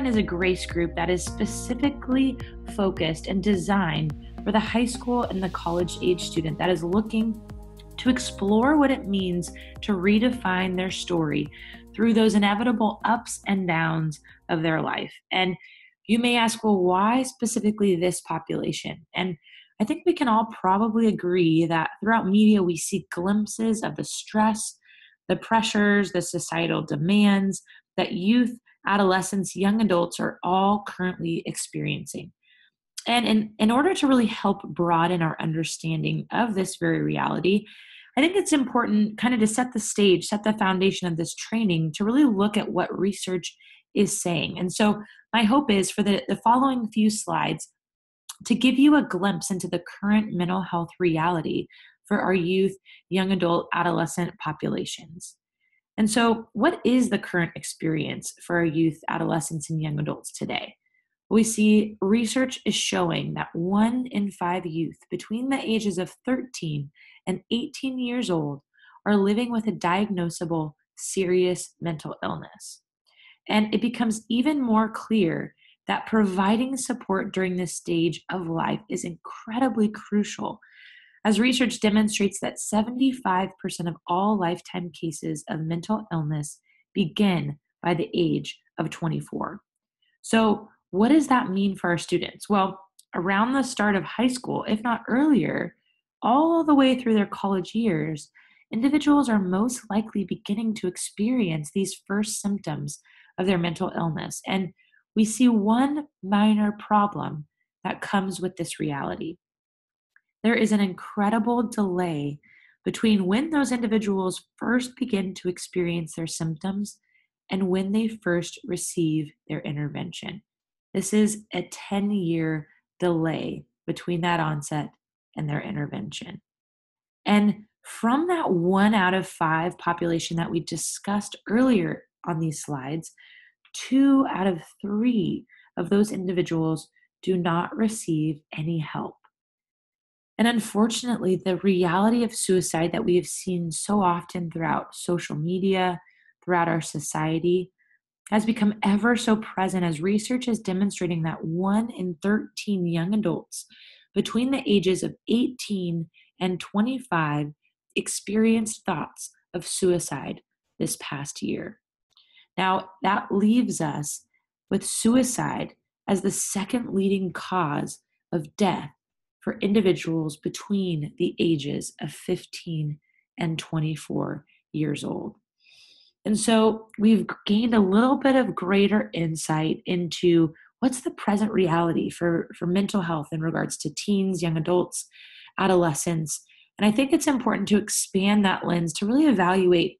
Shoreline is a grace group that is specifically focused and designed for the high school and the college age student that is looking to explore what it means to redefine their story through those inevitable ups and downs of their life. And you may ask, well, why specifically this population? And I think we can all probably agree that throughout media, we see glimpses of the stress, the pressures, the societal demands that youth adolescents, young adults are all currently experiencing. And in, in order to really help broaden our understanding of this very reality, I think it's important kind of to set the stage, set the foundation of this training to really look at what research is saying. And so, my hope is for the, the following few slides to give you a glimpse into the current mental health reality for our youth, young adult, adolescent populations. And so, what is the current experience for our youth, adolescents, and young adults today? We see research is showing that one in five youth between the ages of 13 and 18 years old are living with a diagnosable serious mental illness. And it becomes even more clear that providing support during this stage of life is incredibly crucial as research demonstrates that 75% of all lifetime cases of mental illness begin by the age of 24. So, what does that mean for our students? Well, around the start of high school, if not earlier, all the way through their college years, individuals are most likely beginning to experience these first symptoms of their mental illness. And we see one minor problem that comes with this reality there is an incredible delay between when those individuals first begin to experience their symptoms and when they first receive their intervention. This is a 10 year delay between that onset and their intervention. And from that one out of five population that we discussed earlier on these slides, two out of three of those individuals do not receive any help. And unfortunately, the reality of suicide that we have seen so often throughout social media, throughout our society, has become ever so present as research is demonstrating that 1 in 13 young adults between the ages of 18 and 25 experienced thoughts of suicide this past year. Now, that leaves us with suicide as the second leading cause of death for individuals between the ages of 15 and 24 years old. And so we've gained a little bit of greater insight into what's the present reality for, for mental health in regards to teens, young adults, adolescents. And I think it's important to expand that lens to really evaluate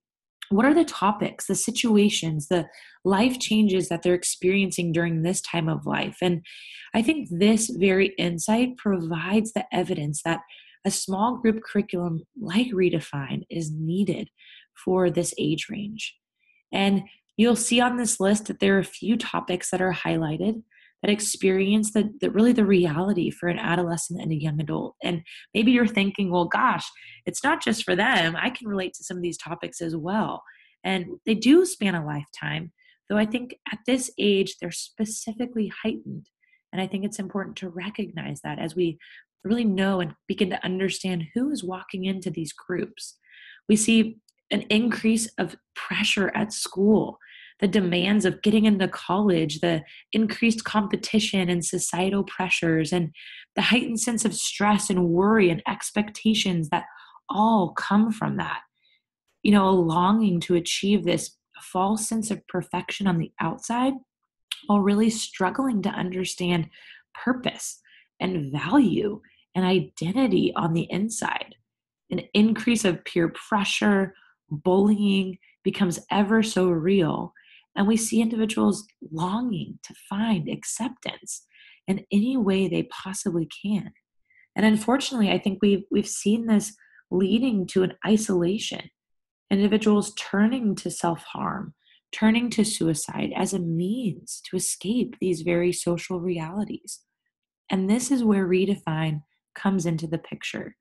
what are the topics, the situations, the life changes that they're experiencing during this time of life? And I think this very insight provides the evidence that a small group curriculum like Redefine is needed for this age range. And you'll see on this list that there are a few topics that are highlighted that experience that, that really the reality for an adolescent and a young adult and maybe you're thinking well gosh it's not just for them i can relate to some of these topics as well and they do span a lifetime though i think at this age they're specifically heightened and i think it's important to recognize that as we really know and begin to understand who is walking into these groups we see an increase of pressure at school the demands of getting into college, the increased competition and societal pressures, and the heightened sense of stress and worry and expectations that all come from that. You know, a longing to achieve this false sense of perfection on the outside while really struggling to understand purpose and value and identity on the inside. An increase of peer pressure, bullying becomes ever so real and we see individuals longing to find acceptance in any way they possibly can. And unfortunately, I think we've, we've seen this leading to an isolation, individuals turning to self harm, turning to suicide as a means to escape these very social realities. And this is where redefine comes into the picture.